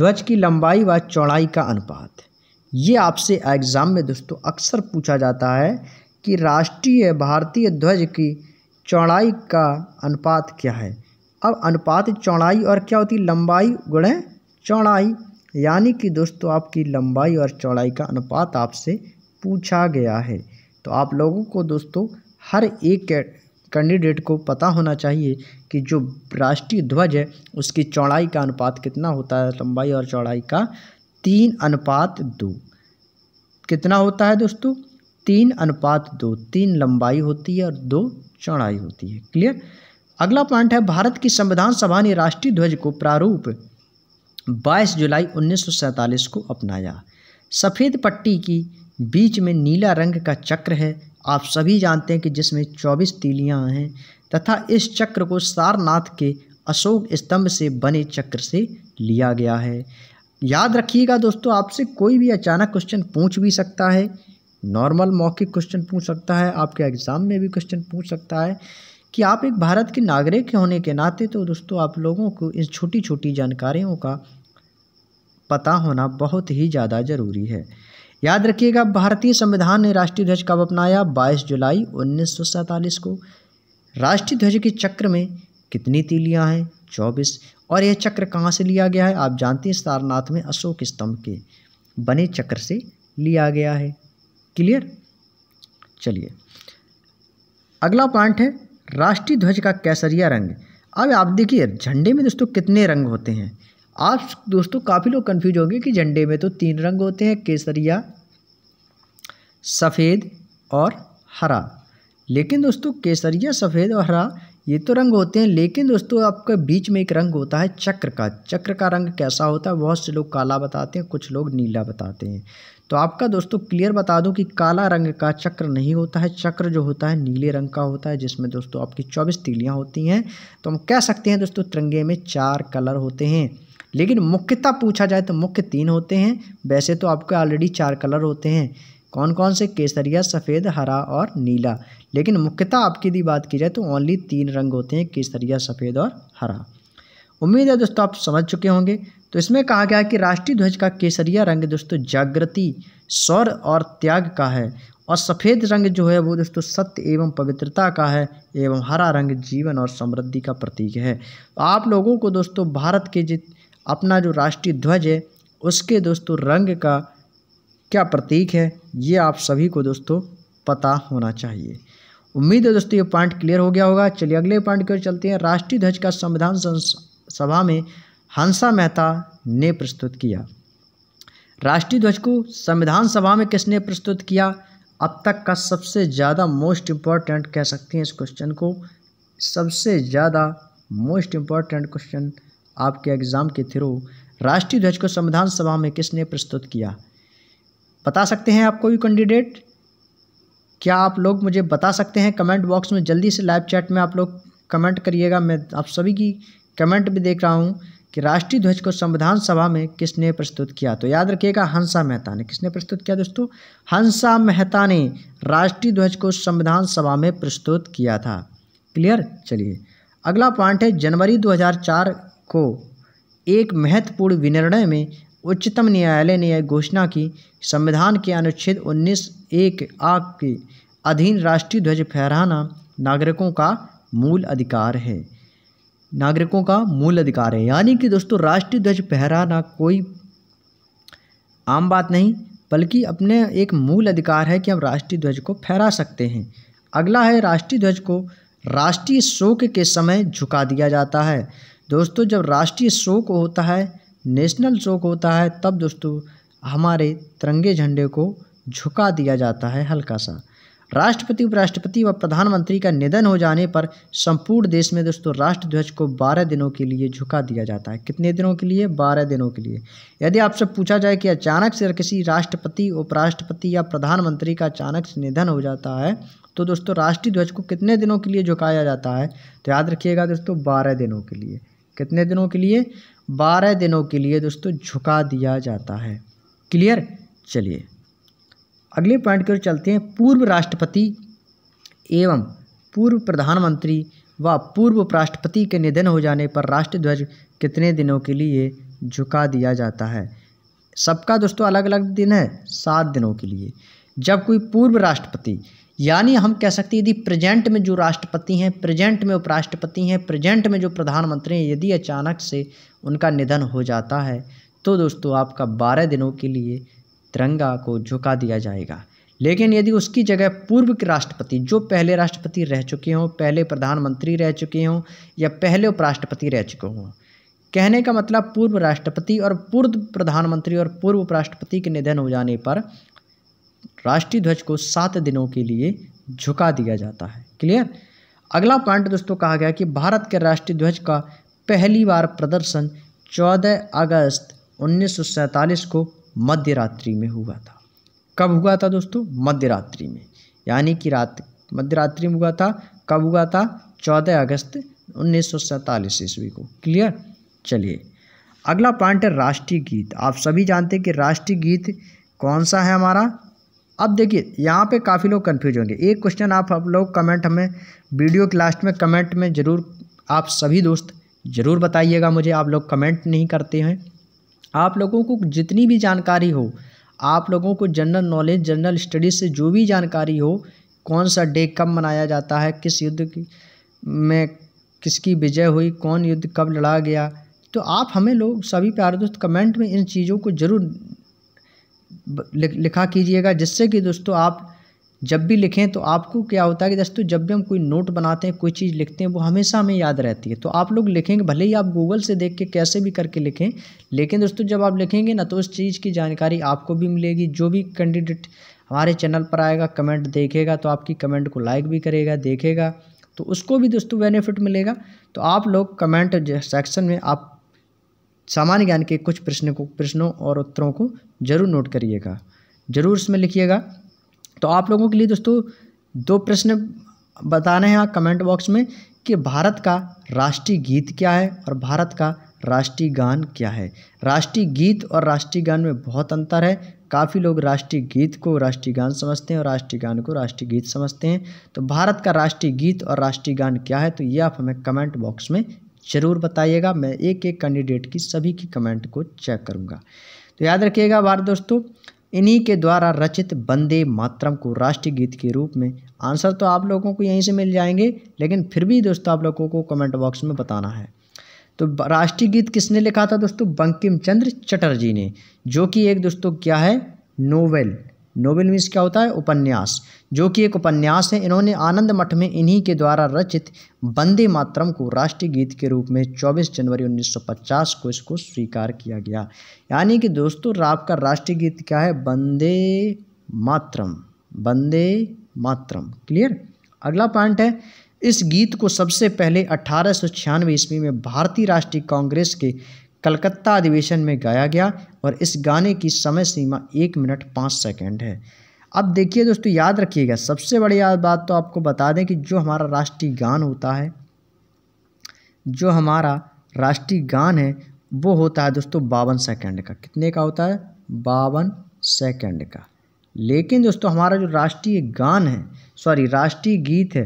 ध्वज की लंबाई व चौड़ाई का अनुपात ये आपसे एग्ज़ाम में दोस्तों अक्सर पूछा जाता है कि राष्ट्रीय भारतीय ध्वज की चौड़ाई का अनुपात क्या है अब अनुपात चौड़ाई और क्या होती लंबाई गुणे चौड़ाई यानी कि दोस्तों आपकी लंबाई और चौड़ाई का अनुपात आपसे पूछा गया है तो आप लोगों को दोस्तों हर एक कैंडिडेट को पता होना चाहिए कि जो राष्ट्रीय ध्वज है उसकी चौड़ाई का अनुपात कितना होता है लंबाई और चौड़ाई का तीन अनुपात दो कितना होता है दोस्तों तीन अनुपात दो तीन लंबाई होती है और दो चौड़ाई होती है क्लियर अगला पॉइंट है भारत की संविधान सभा ने राष्ट्रीय ध्वज को प्रारूप 22 जुलाई उन्नीस को अपनाया सफ़ेद पट्टी की बीच में नीला रंग का चक्र है आप सभी जानते हैं कि जिसमें चौबीस तीलियां हैं तथा इस चक्र को सारनाथ के अशोक स्तंभ से बने चक्र से लिया गया है याद रखिएगा दोस्तों आपसे कोई भी अचानक क्वेश्चन पूछ भी सकता है नॉर्मल मौखिक क्वेश्चन पूछ सकता है आपके एग्ज़ाम में भी क्वेश्चन पूछ सकता है कि आप एक भारत के नागरिक होने के नाते तो दोस्तों आप लोगों को इस छोटी छोटी जानकारियों का पता होना बहुत ही ज़्यादा ज़रूरी है याद रखिएगा भारतीय संविधान ने राष्ट्रीय ध्वज कब अपनाया 22 जुलाई उन्नीस को राष्ट्रीय ध्वज के चक्र में कितनी तीलियां हैं 24 और यह चक्र कहाँ से लिया गया है आप जानते हैं सारनाथ में अशोक स्तंभ के बने चक्र से लिया गया है क्लियर चलिए अगला पॉइंट है राष्ट्रीय ध्वज का कैसरिया रंग अब आप देखिए झंडे में दोस्तों कितने रंग होते हैं आप दोस्तों काफ़ी लोग कन्फ्यूज होंगे कि झंडे में तो तीन रंग होते हैं केसरिया सफ़ेद और हरा लेकिन दोस्तों केसरिया सफ़ेद और हरा ये तो रंग होते हैं लेकिन दोस्तों आपका बीच में एक रंग होता है चक्र का चक्र का रंग कैसा होता है बहुत से लोग काला बताते हैं कुछ लोग नीला बताते हैं तो आपका दोस्तों क्लियर बता दूं कि काला रंग का चक्र नहीं होता है चक्र जो होता है नीले रंग का होता है जिसमें दोस्तों आपकी चौबीस तीलियाँ होती हैं तो हम कह सकते हैं दोस्तों तिरंगे में चार कलर होते हैं लेकिन मुख्यतः पूछा जाए तो मुख्य तीन होते हैं वैसे तो आपके ऑलरेडी चार कलर होते हैं कौन कौन से केसरिया सफ़ेद हरा और नीला लेकिन मुख्यतः आपकी यदि बात की जाए तो ओनली तीन रंग होते हैं केसरिया सफ़ेद और हरा उम्मीद है दोस्तों आप समझ चुके होंगे तो इसमें कहा गया कि राष्ट्रीय ध्वज का केसरिया रंग दोस्तों जागृति सौर और त्याग का है और सफ़ेद रंग जो है वो दोस्तों सत्य एवं पवित्रता का है एवं हरा रंग जीवन और समृद्धि का प्रतीक है आप लोगों को दोस्तों भारत के जित अपना जो राष्ट्रीय ध्वज है उसके दोस्तों रंग का क्या प्रतीक है ये आप सभी को दोस्तों पता होना चाहिए उम्मीद है दोस्तों ये पॉइंट क्लियर हो गया होगा चलिए अगले पॉइंट की ओर चलते हैं राष्ट्रीय ध्वज का संविधान सभा में हंसा मेहता ने प्रस्तुत किया राष्ट्रीय ध्वज को संविधान सभा में किसने प्रस्तुत किया अब तक का सबसे ज़्यादा मोस्ट इम्पॉर्टेंट कह सकते हैं इस क्वेश्चन को सबसे ज़्यादा मोस्ट इम्पॉर्टेंट क्वेश्चन आपके एग्ज़ाम के थ्रू राष्ट्रीय ध्वज को संविधान सभा में किसने प्रस्तुत किया बता सकते हैं आप कोई कैंडिडेट क्या आप लोग मुझे बता सकते हैं कमेंट बॉक्स में जल्दी से लाइव चैट में आप लोग कमेंट करिएगा मैं आप सभी की कमेंट भी देख रहा हूँ कि राष्ट्रीय ध्वज को संविधान सभा में किसने प्रस्तुत किया तो याद रखिएगा हंसा मेहता ने किसने प्रस्तुत किया दोस्तों हंसा मेहता ने राष्ट्रीय ध्वज को संविधान सभा में प्रस्तुत किया था क्लियर चलिए अगला पॉइंट है जनवरी 2004 को एक महत्वपूर्ण विनिर्णय में उच्चतम न्यायालय ने यह घोषणा की संविधान के अनुच्छेद उन्नीस एक आग के अधीन राष्ट्रीय ध्वज फहराना नागरिकों का मूल अधिकार है नागरिकों का मूल अधिकार है यानी कि दोस्तों राष्ट्रीय ध्वज फहराना कोई आम बात नहीं बल्कि अपने एक मूल अधिकार है कि हम राष्ट्रीय ध्वज को फहरा सकते हैं अगला है राष्ट्रीय ध्वज को राष्ट्रीय शोक के समय झुका दिया जाता है दोस्तों जब राष्ट्रीय शोक होता है नेशनल शोक होता है तब दोस्तों हमारे तिरंगे झंडे को झुका दिया जाता है हल्का सा राष्ट्रपति उपराष्ट्रपति व प्रधानमंत्री का निधन हो जाने पर संपूर्ण देश में दोस्तों राष्ट्र ध्वज को 12 दिनों के लिए झुका दिया जाता है कितने दिनों के लिए 12 दिनों के लिए यदि आपसे पूछा जाए कि अचानक से किसी राष्ट्रपति उपराष्ट्रपति या प्रधानमंत्री का अचानक से निधन हो जाता है तो दोस्तों राष्ट्रीय ध्वज को कितने दिनों के लिए झुकाया जाता है तो याद रखिएगा दोस्तों बारह दिनों के लिए कितने दिनों के लिए बारह दिनों के लिए दोस्तों झुका दिया जाता है क्लियर चलिए अगले पॉइंट की ओर चलते हैं पूर्व राष्ट्रपति एवं पूर्व प्रधानमंत्री व पूर्व उपराष्ट्रपति के निधन हो जाने पर राष्ट्रध्वज कितने दिनों के लिए झुका दिया जाता है सबका दोस्तों अलग अलग दिन है सात दिनों के लिए जब कोई पूर्व राष्ट्रपति यानी हम कह सकते हैं यदि प्रेजेंट में जो राष्ट्रपति हैं प्रेजेंट में उपराष्ट्रपति हैं प्रेजेंट में जो प्रधानमंत्री हैं यदि अचानक से उनका निधन हो जाता है तो दोस्तों आपका बारह दिनों के लिए तिरंगा को झुका दिया जाएगा लेकिन यदि उसकी जगह पूर्व के राष्ट्रपति जो पहले राष्ट्रपति रह चुके हों पहले प्रधानमंत्री रह चुके हों या पहले उपराष्ट्रपति रह चुके हों कहने का मतलब पूर्व राष्ट्रपति और पूर्व प्रधानमंत्री और पूर्व उपराष्ट्रपति के निधन हो जाने पर राष्ट्रीय ध्वज को सात दिनों के लिए झुका दिया जाता है क्लियर अगला पॉइंट दोस्तों कहा गया कि भारत के राष्ट्रीय ध्वज का पहली बार प्रदर्शन 14 अगस्त उन्नीस को मध्य रात्रि में हुआ था कब हुआ था दोस्तों मध्य रात्रि में यानी कि रात मध्य रात्रि में हुआ था कब हुआ था 14 अगस्त उन्नीस ईस्वी को क्लियर चलिए अगला पॉइंट है राष्ट्रीय गीत आप सभी जानते हैं कि राष्ट्रीय गीत कौन सा है हमारा अब देखिए यहाँ पे काफ़ी लोग कन्फ्यूज होंगे एक क्वेश्चन आप आप लोग कमेंट हमें वीडियो के लास्ट में कमेंट में ज़रूर आप सभी दोस्त ज़रूर बताइएगा मुझे आप लोग कमेंट नहीं करते हैं आप लोगों को जितनी भी जानकारी हो आप लोगों को जनरल नॉलेज जनरल स्टडीज़ से जो भी जानकारी हो कौन सा डे कब मनाया जाता है किस युद्ध की में किसकी विजय हुई कौन युद्ध कब लड़ा गया तो आप हमें लोग सभी प्यारे दोस्त कमेंट में इन चीज़ों को ज़रूर लिखा कीजिएगा जिससे कि दोस्तों आप जब भी लिखें तो आपको क्या होता है कि दोस्तों जब भी हम कोई नोट बनाते हैं कोई चीज़ लिखते हैं वो हमेशा हमें याद रहती है तो आप लोग लिखेंगे भले ही आप गूगल से देख के कैसे भी करके लिखें लेकिन दोस्तों जब आप लिखेंगे ना तो उस चीज़ की जानकारी आपको भी मिलेगी जो भी कैंडिडेट हमारे चैनल पर आएगा कमेंट देखेगा तो आपकी कमेंट को लाइक भी करेगा देखेगा तो उसको भी दोस्तों बेनिफिट मिलेगा तो आप लोग कमेंट सेक्शन में आप सामान्य ज्ञान के कुछ प्रश्न को प्रश्नों और उत्तरों को जरूर नोट करिएगा जरूर इसमें लिखिएगा तो आप लोगों के लिए दोस्तों दो प्रश्न बताने हैं कमेंट बॉक्स में कि भारत का राष्ट्रीय गीत क्या है और भारत का राष्ट्रीय गान क्या है राष्ट्रीय गीत और राष्ट्रीय गान में बहुत अंतर है काफ़ी लोग राष्ट्रीय गीत को राष्ट्रीय गान समझते हैं और राष्ट्रीय गान को राष्ट्रीय गीत समझते हैं तो भारत का राष्ट्रीय गीत और राष्ट्रीय गान क्या है तो ये आप हमें कमेंट बॉक्स में ज़रूर बताइएगा मैं एक एक कैंडिडेट की सभी की कमेंट को चेक करूँगा तो याद रखिएगा बार दोस्तों इन्हीं के द्वारा रचित बंदे मातरम को राष्ट्रीय गीत के रूप में आंसर तो आप लोगों को यहीं से मिल जाएंगे लेकिन फिर भी दोस्तों आप लोगों को कमेंट बॉक्स में बताना है तो राष्ट्रीय गीत किसने लिखा था दोस्तों बंकिम चंद्र चटर्जी ने जो कि एक दोस्तों क्या है नोवेल नोबेल मीन्स क्या होता है उपन्यास जो कि एक उपन्यास है इन्होंने आनंद मठ में इन्हीं के द्वारा रचित बंदे मातरम को राष्ट्रीय गीत के रूप में 24 जनवरी 1950 को इसको स्वीकार किया गया यानी कि दोस्तों राव का राष्ट्रीय गीत क्या है बंदे मातरम बंदे मातरम क्लियर अगला पॉइंट है इस गीत को सबसे पहले अठारह ईस्वी में भारतीय राष्ट्रीय कांग्रेस के कलकत्ता अधिवेशन में गाया गया और इस गाने की समय सीमा एक मिनट पाँच सेकेंड है अब देखिए दोस्तों याद रखिएगा सबसे बड़ी बात तो आपको बता दें कि जो हमारा राष्ट्रीय गान होता है जो हमारा राष्ट्रीय गान है वो होता है दोस्तों बावन सेकंड का कितने का होता है बावन सेकंड का लेकिन दोस्तों हमारा जो राष्ट्रीय गान है सॉरी राष्ट्रीय गीत है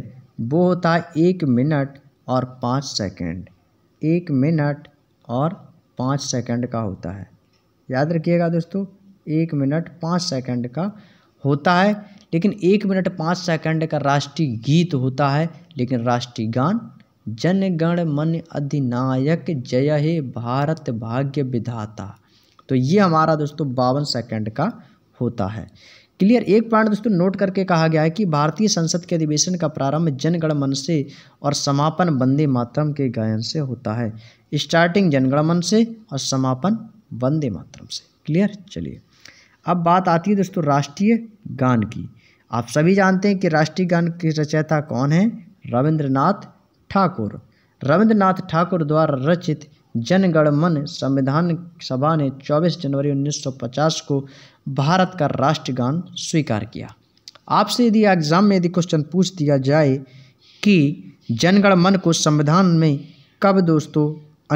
वो होता है एक मिनट और पाँच सेकंड एक मिनट और पाँच सेकंड का होता है याद रखिएगा दोस्तों एक मिनट पाँच सेकंड का होता है लेकिन एक मिनट पाँच सेकंड का राष्ट्रीय गीत होता है लेकिन राष्ट्रीय गान जनगण मन अधिनायक जय हे भारत भाग्य विधाता तो ये हमारा दोस्तों बावन सेकंड का होता है क्लियर एक पॉइंट दोस्तों नोट करके कहा गया है कि भारतीय संसद के अधिवेशन का प्रारंभ जनगणमन से और समापन वंदे मातरम के गायन से होता है स्टार्टिंग जनगणमन से और समापन वंदे मातरम से क्लियर चलिए अब बात आती है दोस्तों राष्ट्रीय गान की आप सभी जानते हैं कि राष्ट्रीय गान की रचयिता कौन है रविंद्रनाथ ठाकुर रविंद्रनाथ ठाकुर द्वारा रचित जनगणमन संविधान सभा ने 24 जनवरी 1950 को भारत का राष्ट्रगान स्वीकार किया आपसे यदि एग्ज़ाम में यदि क्वेश्चन पूछ दिया जाए कि जनगणमन को संविधान में कब दोस्तों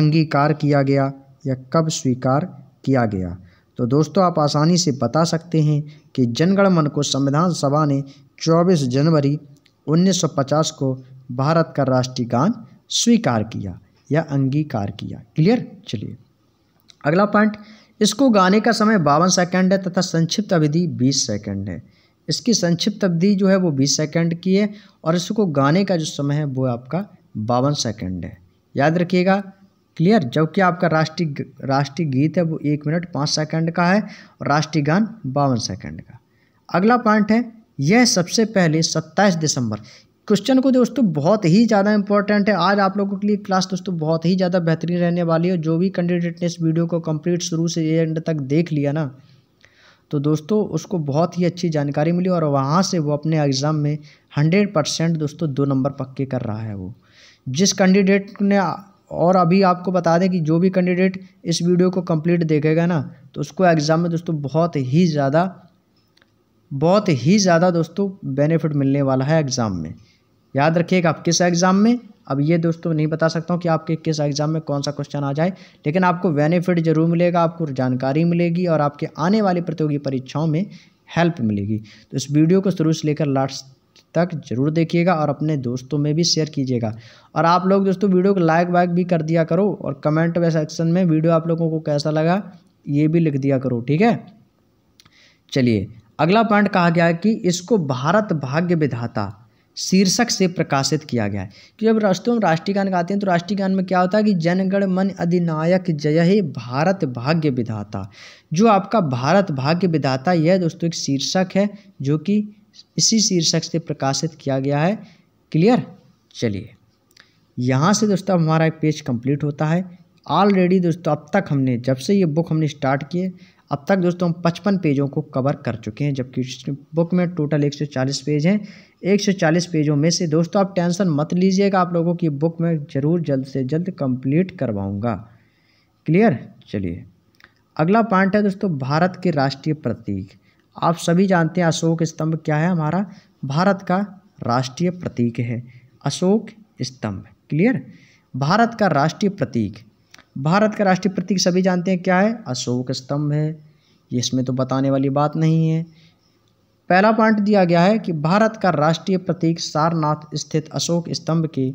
अंगीकार किया गया या कब स्वीकार किया गया तो दोस्तों आप आसानी से बता सकते हैं कि जनगणमन को संविधान सभा ने 24 जनवरी 1950 को भारत का राष्ट्रीय गान स्वीकार किया या अंगीकार किया क्लियर चलिए अगला पॉइंट इसको गाने का समय बावन सेकंड है तथा संक्षिप्त अवधि बीस सेकंड है इसकी संक्षिप्त अवधि जो है वो बीस सेकंड की है और इसको गाने का जो समय है वो आपका बावन सेकंड है याद रखिएगा क्लियर जबकि आपका राष्ट्रीय राष्ट्रीय गीत है वो एक मिनट पाँच सेकंड का है और राष्ट्रीय गान बावन सेकंड का अगला पॉइंट है यह सबसे पहले सत्ताईस दिसंबर क्वेश्चन को दोस्तों बहुत ही ज़्यादा इंपॉर्टेंट है आज आप लोगों के लिए क्लास दोस्तों बहुत ही ज़्यादा बेहतरीन रहने वाली है जो भी कैंडिडेट ने इस वीडियो को कम्प्लीट शुरू से एंड तक देख लिया ना तो दोस्तों उसको बहुत ही अच्छी जानकारी मिली और वहाँ से वो अपने एग्ज़ाम में हंड्रेड परसेंट दोस्तों दो नंबर पक्के कर रहा है वो जिस कैंडिडेट ने और अभी आपको बता दें कि जो भी कैंडिडेट इस वीडियो को कंप्लीट देखेगा ना तो उसको एग्ज़ाम में दोस्तों बहुत ही ज़्यादा बहुत ही ज़्यादा दोस्तों बेनिफिट मिलने वाला है एग्ज़ाम में याद रखिएगा आप किस एग्ज़ाम में अब ये दोस्तों नहीं बता सकता हूँ कि आपके किस एग्ज़ाम में कौन सा क्वेश्चन आ जाए लेकिन आपको बेनिफिट जरूर मिलेगा आपको जानकारी मिलेगी और आपके आने वाली प्रतियोगी परीक्षाओं में हेल्प मिलेगी तो इस वीडियो को शुरू से लेकर लास्ट तक ज़रूर देखिएगा और अपने दोस्तों में भी शेयर कीजिएगा और आप लोग दोस्तों वीडियो को लाइक वाइक भी कर दिया करो और कमेंट वे सेक्शन में वीडियो आप लोगों को कैसा लगा ये भी लिख दिया करो ठीक है चलिए अगला पॉइंट कहा गया है कि इसको भारत भाग्य विधाता शीर्षक से प्रकाशित किया गया है कि जब राष्ट्रों में राष्ट्रीय गान गाते हैं तो राष्ट्रीय गान में क्या होता है कि जनगण मन अधिनायक जय हे भारत भाग्य विधाता जो आपका भारत भाग्य विधाता यह दोस्तों एक शीर्षक है जो कि इसी शीर्षक से प्रकाशित किया गया है क्लियर चलिए यहाँ से दोस्तों हमारा एक पेज कंप्लीट होता है ऑलरेडी दोस्तों अब तक हमने जब से ये बुक हमने स्टार्ट किए अब तक दोस्तों हम पचपन पेजों को कवर कर चुके हैं जबकि बुक में टोटल 140 पेज हैं 140 पेजों में से दोस्तों आप टेंशन मत लीजिएगा आप लोगों की बुक में ज़रूर जल्द से जल्द कंप्लीट करवाऊँगा क्लियर चलिए अगला पॉइंट है दोस्तों भारत के राष्ट्रीय प्रतीक आप सभी जानते हैं अशोक स्तंभ क्या है हमारा भारत का राष्ट्रीय प्रतीक है अशोक स्तंभ क्लियर भारत का राष्ट्रीय प्रतीक भारत का राष्ट्रीय प्रतीक सभी जानते हैं क्या है अशोक स्तंभ है इसमें तो बताने वाली बात नहीं है पहला पॉइंट दिया गया है कि भारत का राष्ट्रीय प्रतीक सारनाथ स्थित अशोक स्तंभ के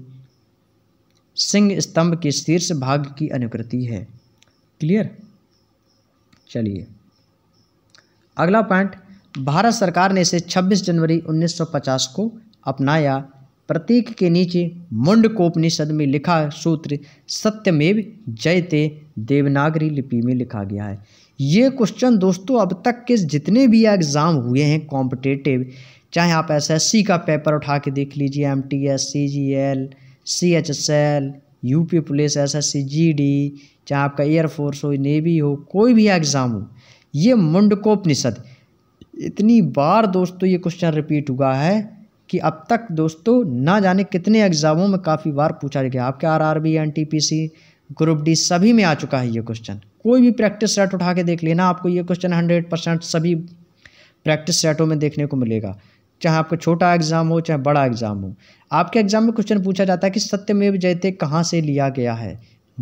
सिंह स्तंभ के शीर्ष भाग की अनुकृति है क्लियर चलिए अगला पॉइंट भारत सरकार ने इसे 26 जनवरी 1950 को अपनाया प्रतीक के नीचे मुंडकोपनिषद में लिखा सूत्र सत्यमेव जयते देवनागरी लिपि में लिखा गया है ये क्वेश्चन दोस्तों अब तक के जितने भी एग्ज़ाम हुए हैं कॉम्पिटेटिव चाहे आप एसएससी का पेपर उठा के देख लीजिए M T S C G L C H S L U P police S S C G D चाहे आपका एयरफोर्स हो नेवी हो कोई भी एग्ज़ाम हो ये मुंडकोपनिषद इतनी बार दोस्तों ये क्वेश्चन रिपीट हुआ है कि अब तक दोस्तों ना जाने कितने एग्ज़ामों में काफ़ी बार पूछा गया आपके R R B N T P C group D सभी में आ चुका है ये क्वेश्चन कोई भी प्रैक्टिस सेट उठा के देख लेना आपको ये क्वेश्चन हंड्रेड परसेंट सभी प्रैक्टिस सेटों में देखने को मिलेगा चाहे आपका छोटा एग्ज़ाम हो चाहे बड़ा एग्ज़ाम हो आपके एग्ज़ाम में क्वेश्चन पूछा जाता है कि सत्यमेव जयते कहाँ से लिया गया है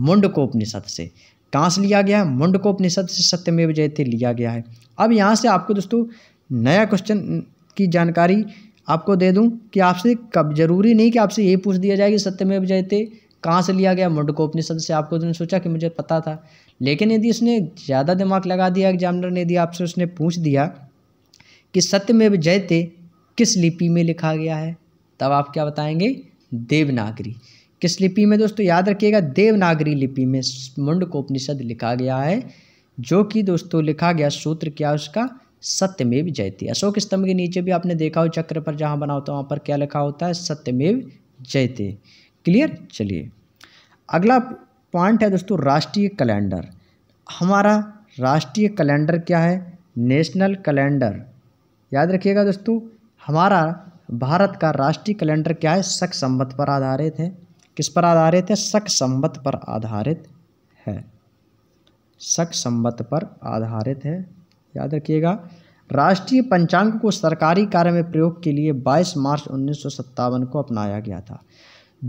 मुंडकोपनिषद से कहाँ से लिया गया है मुंडको उपनिषद से सत्यमेव जयते लिया गया है अब यहाँ से आपको दोस्तों नया क्वेश्चन की जानकारी आपको दे दूँ कि आपसे कब जरूरी नहीं कि आपसे ये पूछ दिया जाए कि सत्यमेव जयते कहाँ से लिया गया मुंडको उपनिषद से आपको उसने तो सोचा कि मुझे पता था लेकिन यदि उसने ज़्यादा दिमाग लगा दिया एग्जामिनर ने यदि आपसे उसने पूछ दिया कि सत्यमेव जयते किस लिपि में लिखा गया है तब आप क्या बताएंगे देवनागरी किस लिपि में दोस्तों याद रखिएगा देवनागरी लिपि में मुंड को उपनिषद लिखा गया है जो कि दोस्तों लिखा गया सूत्र क्या उसका सत्यमेव जयति अशोक स्तंभ के नीचे भी आपने देखा हो चक्र पर जहाँ बना होता है वहाँ पर क्या लिखा होता है सत्यमेव जयते क्लियर चलिए अगला पॉइंट है दोस्तों राष्ट्रीय कैलेंडर हमारा राष्ट्रीय कैलेंडर क्या है नेशनल कैलेंडर याद रखिएगा दोस्तों हमारा भारत का राष्ट्रीय कैलेंडर क्या है शक संबत पर आधारित है किस पर आधारित है सक संबत पर आधारित है सक संबत पर आधारित है याद रखिएगा राष्ट्रीय पंचांग को सरकारी कार्य में प्रयोग के लिए 22 मार्च उन्नीस को अपनाया गया था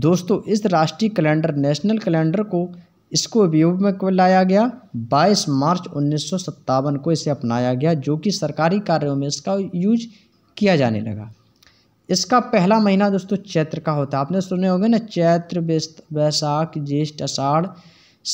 दोस्तों इस राष्ट्रीय कैलेंडर नेशनल कैलेंडर को इसको उपयोग में लाया गया 22 मार्च उन्नीस को इसे अपनाया गया जो कि सरकारी कार्यों में इसका यूज किया जाने लगा इसका पहला महीना दोस्तों चैत्र का होता है आपने सुने होंगे ना चैत्र वैसाख ज्येष्ठ अषाढ़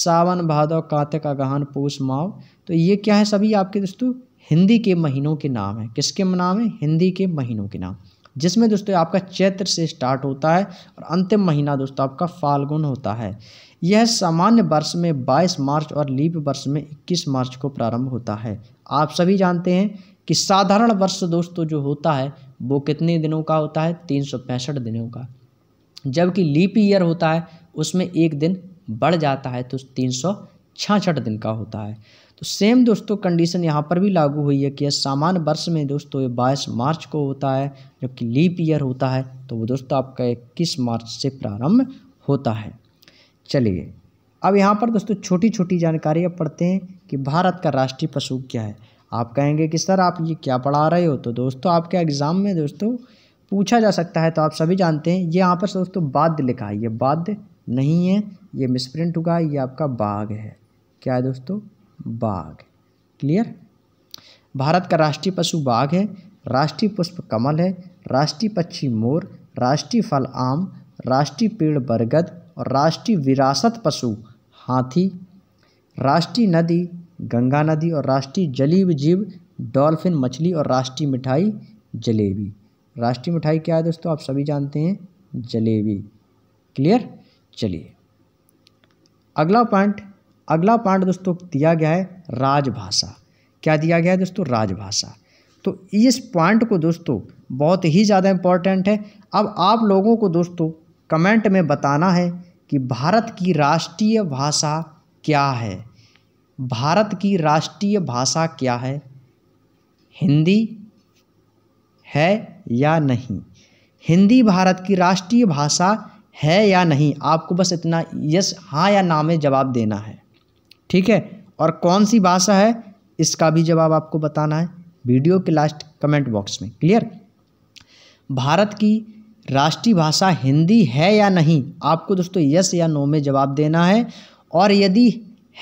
सावन भादव कार्तिक अगहन पूष माव तो ये क्या है सभी आपके दोस्तों हिंदी के महीनों के नाम है किसके नाम है हिंदी के महीनों के नाम जिसमें दोस्तों आपका चैत्र से स्टार्ट होता है और अंतिम महीना दोस्तों आपका फाल्गुन होता है यह सामान्य वर्ष में 22 मार्च और लीप वर्ष में 21 मार्च को प्रारंभ होता है आप सभी जानते हैं कि साधारण वर्ष दोस्तों जो होता है वो कितने दिनों का होता है तीन सौ पैंसठ दिनों का जबकि लीप ईयर होता है उसमें एक दिन बढ़ जाता है तो तीन सौ छाछठ दिन का होता है तो सेम दोस्तों कंडीशन यहाँ पर भी लागू हुई है कि सामान्य वर्ष में दोस्तों ये बाईस मार्च को होता है जबकि लीप ईयर होता है तो वो दोस्तों आपका इक्कीस मार्च से प्रारंभ होता है चलिए अब यहाँ पर दोस्तों छोटी छोटी जानकारी अब पढ़ते हैं कि भारत का राष्ट्रीय पशु क्या है आप कहेंगे कि सर आप ये क्या पढ़ा रहे हो तो दोस्तों आपके एग्ज़ाम में दोस्तों पूछा जा सकता है तो आप सभी जानते हैं ये यहाँ पर दोस्तों बाध्य लिखा है ये बाध्य नहीं है ये मिसप्रिंट हुआ है ये आपका बाघ है क्या है दोस्तों बाघ क्लियर भारत का राष्ट्रीय पशु बाघ है राष्ट्रीय पुष्प कमल है राष्ट्रीय पक्षी मोर राष्ट्रीय फल आम राष्ट्रीय पेड़ बरगद और राष्ट्रीय विरासत पशु हाथी राष्ट्रीय नदी गंगा नदी और राष्ट्रीय जलीव जीव डॉल्फिन मछली और राष्ट्रीय मिठाई जलेबी राष्ट्रीय मिठाई क्या है दोस्तों आप सभी जानते हैं जलेबी क्लियर चलिए अगला पॉइंट अगला पॉइंट दोस्तों दिया गया है राजभाषा क्या दिया गया है दोस्तों राजभाषा तो इस पॉइंट को दोस्तों बहुत ही ज़्यादा इम्पॉर्टेंट है अब आप लोगों को दोस्तों कमेंट में बताना है कि भारत की राष्ट्रीय भाषा क्या है भारत की राष्ट्रीय भाषा क्या है हिंदी है या नहीं हिंदी भारत की राष्ट्रीय भाषा है या नहीं आपको बस इतना यस हाँ या ना में जवाब देना है ठीक है और कौन सी भाषा है इसका भी जवाब आपको बताना है वीडियो के लास्ट कमेंट बॉक्स में क्लियर भारत की राष्ट्रीय भाषा हिंदी है या नहीं आपको दोस्तों यस या नो में जवाब देना है और यदि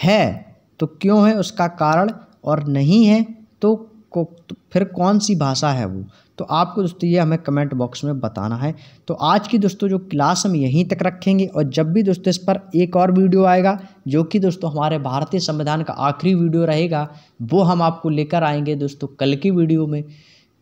है तो क्यों है उसका कारण और नहीं है तो को तो फिर कौन सी भाषा है वो तो आपको दोस्तों ये हमें कमेंट बॉक्स में बताना है तो आज की दोस्तों जो क्लास हम यहीं तक रखेंगे और जब भी दोस्तों इस पर एक और वीडियो आएगा जो कि दोस्तों हमारे भारतीय संविधान का आखिरी वीडियो रहेगा वो हम आपको लेकर आएंगे दोस्तों कल की वीडियो में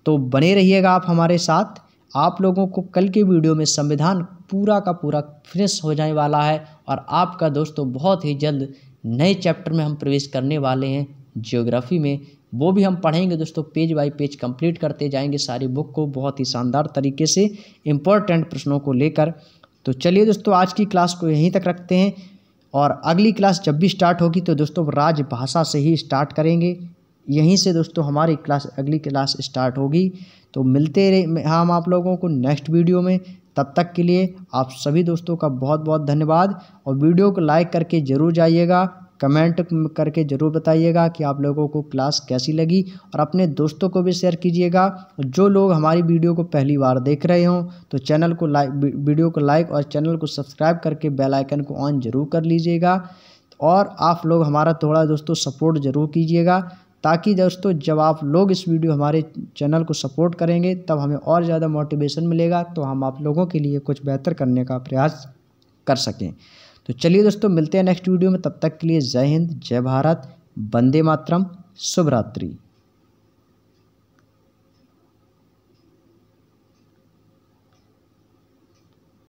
तो बने रहिएगा आप हमारे साथ आप लोगों को कल के वीडियो में संविधान पूरा का पूरा फिनिश हो जाने वाला है और आपका दोस्तों बहुत ही जल्द नए चैप्टर में हम प्रवेश करने वाले हैं जियोग्राफी में वो भी हम पढ़ेंगे दोस्तों पेज बाय पेज कंप्लीट करते जाएंगे सारी बुक को बहुत ही शानदार तरीके से इम्पोर्टेंट प्रश्नों को लेकर तो चलिए दोस्तों आज की क्लास को यहीं तक रखते हैं और अगली क्लास जब भी स्टार्ट होगी तो दोस्तों राजभाषा से ही स्टार्ट करेंगे यहीं से दोस्तों हमारी क्लास अगली क्लास स्टार्ट होगी तो मिलते रहे हम आप लोगों को नेक्स्ट वीडियो में तब तक के लिए आप सभी दोस्तों का बहुत बहुत धन्यवाद और वीडियो को लाइक करके ज़रूर जाइएगा कमेंट करके ज़रूर बताइएगा कि आप लोगों को क्लास कैसी लगी और अपने दोस्तों को भी शेयर कीजिएगा जो लोग हमारी वीडियो को पहली बार देख रहे हों तो चैनल को लाइक वीडियो को लाइक और चैनल को सब्सक्राइब करके बेल आइकन को ऑन जरूर कर लीजिएगा और आप लोग हमारा थोड़ा दोस्तों सपोर्ट ज़रूर कीजिएगा ताकि दोस्तों जब आप लोग इस वीडियो हमारे चैनल को सपोर्ट करेंगे तब हमें और ज़्यादा मोटिवेशन मिलेगा तो हम आप लोगों के लिए कुछ बेहतर करने का प्रयास कर सकें तो चलिए दोस्तों मिलते हैं नेक्स्ट वीडियो में तब तक के लिए जय हिंद जय भारत वंदे मातरम शुभरात्रि